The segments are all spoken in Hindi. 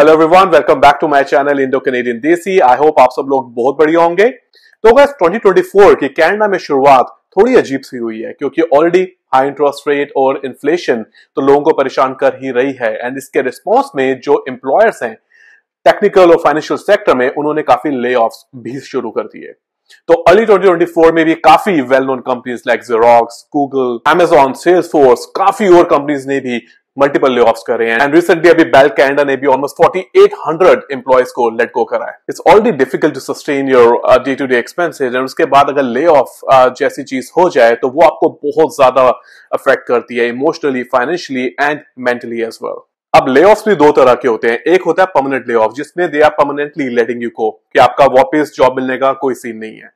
Hello everyone welcome back to my channel Indo Canadian Desi I hope आप सब लोग बहुत बढ़िया होंगे तो गैस 2024 की कैनेडा में शुरुआत थोड़ी अजीब सी हुई है क्योंकि ऑलरेडी हाई इंटरेस्ट रेट और इन्फ्लेशन तो लोगों को परेशान कर ही रही है एंड इसके रिस्पॉन्स में जो एम्प्लॉयर्स हैं टेक्निकल और फाइनेंशियल सेक्टर में उन्होंने काफी ले भी शुरू कर दिए तो अर्ली 2024 में भी काफी well known companies like Xerox Google Amazon sales काफी और कंपनीज ने भी मल्टीपल ले ऑफ कर रहे हैं एंड रिसेंटली अभी बेल कैनेडा ने भी almost forty eight hundred employees को लेट गो है it's already difficult to sustain your day to day expenses and उसके बाद अगर ले ऑफ uh, जैसी चीज हो जाए तो वो आपको बहुत ज्यादा अफेक्ट करती है emotionally financially and mentally as well अब ले भी दो तरह के होते हैं एक होता है परमानेंट ले ऑफ जिसमें they are permanently letting you को कि आपका वापस जॉब मिलने का कोई सीन नहीं है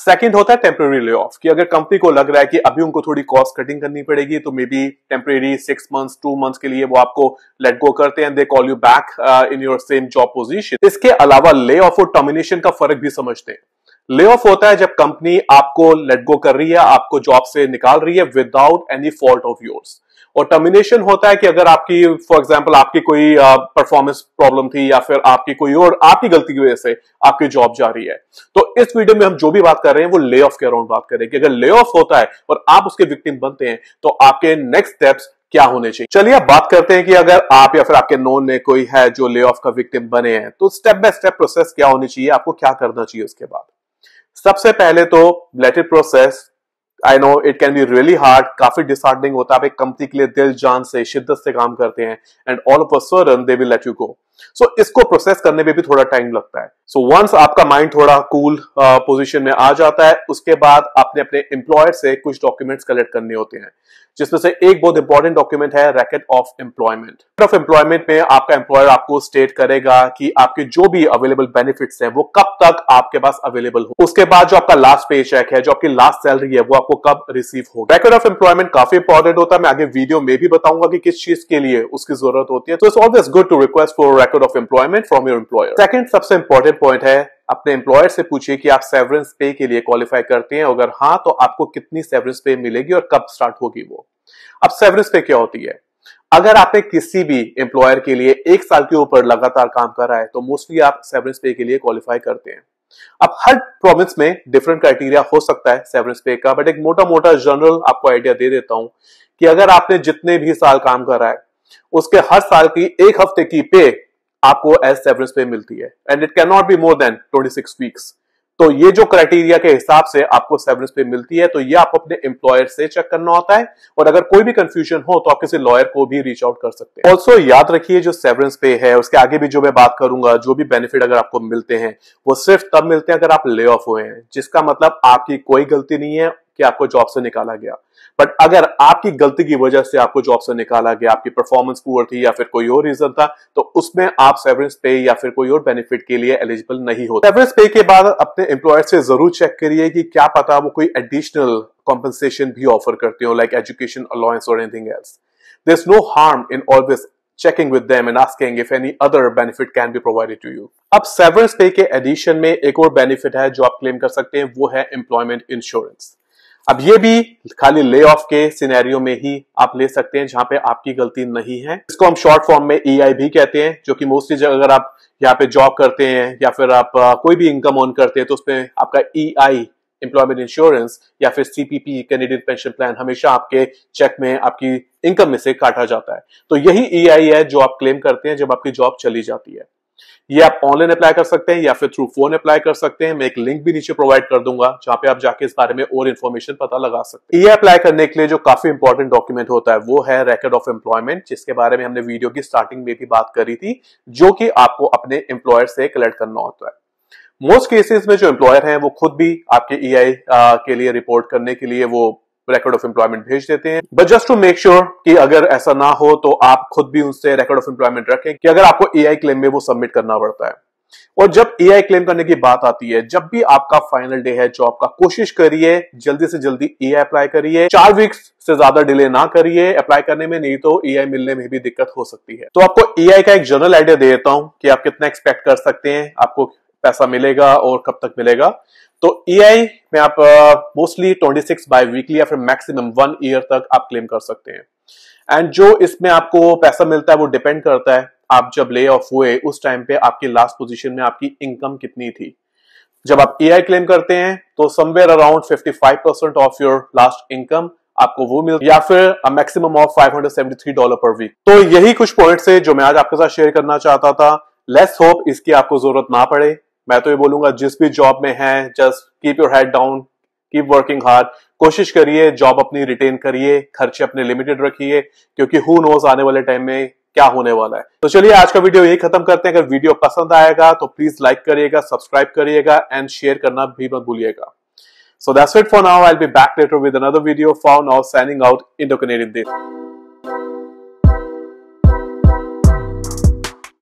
सेकेंड होता है टेम्प्रेरी ले ऑफ कि अगर कंपनी को लग रहा है कि अभी उनको थोड़ी कॉस्ट कटिंग करनी पड़ेगी तो maybe temporary six months two months के लिए वो आपको लेट गो करते हैं they call you back in your same job position इसके अलावा ले ऑफ और टर्मिनेशन का फर्क भी समझते हैं ले ऑफ होता है जब कंपनी आपको लेट गो कर रही है आपको जॉब से निकाल रही है without any fault of yours और टर्मिनेशन होता है कि अगर आपकी फॉर एग्जाम्पल आपकी कोई परफॉर्मेंस प्रॉब्लम थी या फिर आपकी कोई और आपकी गलती की वजह से आपकी जॉब जा रही है तो इस वीडियो में हम जो भी बात कर रहे हैं वो ले ऑफ के अराउंड बात करें कि अगर ले ऑफ होता है और आप उसके विक्टिम बनते हैं तो आपके नेक्स्ट स्टेप्स क्या होने चाहिए चलिए अब बात करते हैं कि अगर आप या फिर आपके नोन में कोई है जो ले ऑफ का विक्टिम बने हैं तो स्टेप बाय स्टेप प्रोसेस क्या होनी चाहिए आपको क्या करना चाहिए उसके बाद सबसे पहले तो ब्लेटेड process I know it can be really hard काफी डिसहार्डनिंग होता है आप एक कंपनी के लिए दिल जान से शिद्दत से काम करते हैं and all of a sudden they will let you go so so, इसको प्रोसेस करने में भी थोड़ा टाइम लगता है सो so, वंस आपका माइंड थोड़ा कूल cool, पोजीशन uh, में आ जाता है उसके बाद आपने अपने एम्प्लॉयर से कुछ डॉक्यूमेंट्स कलेक्ट करने होते हैं जिसमें से एक बहुत इंपॉर्टेंट डॉक्यूमेंट है record of employment of employment में आपका एम्प्लॉयर आपको स्टेट करेगा कि आपके जो भी अवेलेबल बेनिफिट है वो कब तक आपके पास अवेलेबल हो उसके बाद जो आपका लास्ट पे चेक है जो आपकी लास्ट सैलरी है वो आपको कब रिसीव हो रैकेट ऑफ एम्प्लॉयमेंट काफी इंपॉर्टेंट होता है मैं आगे वीडियो में भी बताऊंगा कि किस चीज के लिए उसकी जरूरत होती है तो it's always good to request for record of employment from your employer second सबसे इंपॉर्टेंट पॉइंट है अपने एम्प्लॉयर से पूछिए कि आप सेवरेंस पे के लिए क्वालिफाई करते हैं अगर हाँ तो आपको कितनी सेवरेंस पे मिलेगी और कब स्टार्ट होगी वो अब सेवरेंस पे क्या होती है अगर आपने किसी भी एम्प्लॉयर के लिए एक साल के ऊपर लगातार काम कर रहा है तो मोस्टली आप सेवरेंस पे के लिए क्वालिफाई करते हैं अब हर प्रोविंस में डिफरेंट क्राइटेरिया हो सकता है सेवरेंस पे का बट एक मोटा मोटा जनरल आपको आइडिया दे देता हूं कि अगर आपने जितने भी साल काम कर रहा है उसके हर साल की एक हफ्ते की पे आपको एज सेवरेंस पे मिलती है and it can not be more than 26 weeks तो ये जो क्राइटेरिया के हिसाब से आपको सेवरेंस पे मिलती है तो ये आपको अपने एम्प्लॉयर से चेक करना होता है और अगर कोई भी कंफ्यूजन हो तो आप किसी लॉयर को भी रीच आउट कर सकते हैं ऑल्सो याद रखिए जो सेवरेंस पे है उसके आगे भी जो मैं बात करूंगा जो भी बेनिफिट अगर आपको मिलते हैं वो सिर्फ तब मिलते हैं अगर आप ले ऑफ हुए हैं जिसका मतलब आपकी कोई गलती नहीं है कि आपको जॉब से निकाला गया बट अगर आपकी गलती की वजह से आपको जॉब से निकाला गया आपकी परफॉर्मेंस पुअर थी या फिर कोई और रीजन था तो उसमें आप सेवरेंस पे या फिर कोई और बेनिफिट के लिए एलिजिबल नहीं होते सेवरेंस पे के बाद अपने एम्प्लॉयर से जरूर चेक करिए कि क्या पता वो कोई एडिशनल कॉम्पनसेशन भी ऑफर करते हो लाइक एजुकेशन अलाउंस और anything else there is no harm in always checking with them and asking if any other benefit can be provided to you. अब severance pay के addition में एक और benefit है जो आप claim कर सकते हैं वो है employment insurance. अब ये भी खाली ले ऑफ के सिनेरियो में ही आप ले सकते हैं जहां पे आपकी गलती नहीं है इसको हम शॉर्ट फॉर्म में ई भी कहते हैं जो कि मोस्टली अगर आप यहाँ पे जॉब करते हैं या फिर आप कोई भी इनकम ऑन करते हैं तो उसमें आपका ई आई एम्प्लॉयमेंट इंश्योरेंस या फिर सीपीपी कैनेडियन पेंशन प्लान हमेशा आपके चेक में आपकी इनकम में से काटा जाता है तो यही ई है जो आप क्लेम करते हैं जब आपकी जॉब चली जाती है ये आप ऑनलाइन अप्लाई कर सकते हैं या फिर थ्रू फोन अप्लाई कर सकते हैं मैं एक लिंक भी नीचे प्रोवाइड कर दूंगा जहां पे आप जाके इस बारे में और इन्फॉर्मेशन पता लगा सकते हैं ये अप्लाई करने के लिए जो काफी इंपॉर्टेंट डॉक्यूमेंट होता है वो है रेकर्ड ऑफ एम्प्लॉयमेंट जिसके बारे में हमने वीडियो की स्टार्टिंग में भी बात करी थी जो कि आपको अपने एम्प्लॉयर से कलेक्ट करना होता है मोस्ट केसेस में जो एम्प्लॉयर हैं वो खुद भी आपके ई e के लिए रिपोर्ट करने के लिए वो रिकॉर्ड ऑफ एम्प्लॉयमेंट भेज देते हैं but just to make sure कि अगर ऐसा ना हो तो आप खुद भी उनसे रिकॉर्ड ऑफ एम्प्लॉयमेंट रखें कि अगर आपको ए क्लेम में वो सबमिट करना पड़ता है और जब ए क्लेम करने की बात आती है जब भी आपका फाइनल डे है जॉब का कोशिश करिए जल्दी से जल्दी ए अप्लाई करिए चार वीक्स से ज्यादा डिले ना करिए अप्लाई करने में नहीं तो ए मिलने में भी दिक्कत हो सकती है तो आपको ए का एक जनरल आइडिया दे देता हूं कि आप कितना एक्सपेक्ट कर सकते हैं आपको पैसा मिलेगा और कब तक मिलेगा तो ई में आप mostly twenty six biweekly या फिर मैक्सिमम वन ईयर तक आप क्लेम कर सकते हैं एंड जो इसमें आपको पैसा मिलता है वो डिपेंड करता है आप जब ले ऑफ हुए उस टाइम पे आपकी लास्ट पोजीशन में आपकी इनकम कितनी थी जब आप ई क्लेम करते हैं तो somewhere around 55 percent of your last income आपको वो मिल या फिर मैक्सिमम ऑफ 573 डॉलर पर वीक तो यही कुछ पॉइंट्स है जो मैं आज आपके साथ शेयर करना चाहता था लेस होप इसकी आपको जरूरत ना पड़े मैं तो ये बोलूंगा जिस भी जॉब में है just keep your head down keep working hard कोशिश करिए जॉब अपनी रिटेन करिए खर्चे अपने लिमिटेड रखिए क्योंकि हु नोज आने वाले टाइम में क्या होने वाला है तो चलिए आज का वीडियो यही खत्म करते हैं अगर वीडियो पसंद आएगा तो प्लीज लाइक करिएगा सब्सक्राइब करिएगा एंड शेयर करना भी मत भूलिएगा so that's it for now I be back later with another video for now signing out Indo Canadian this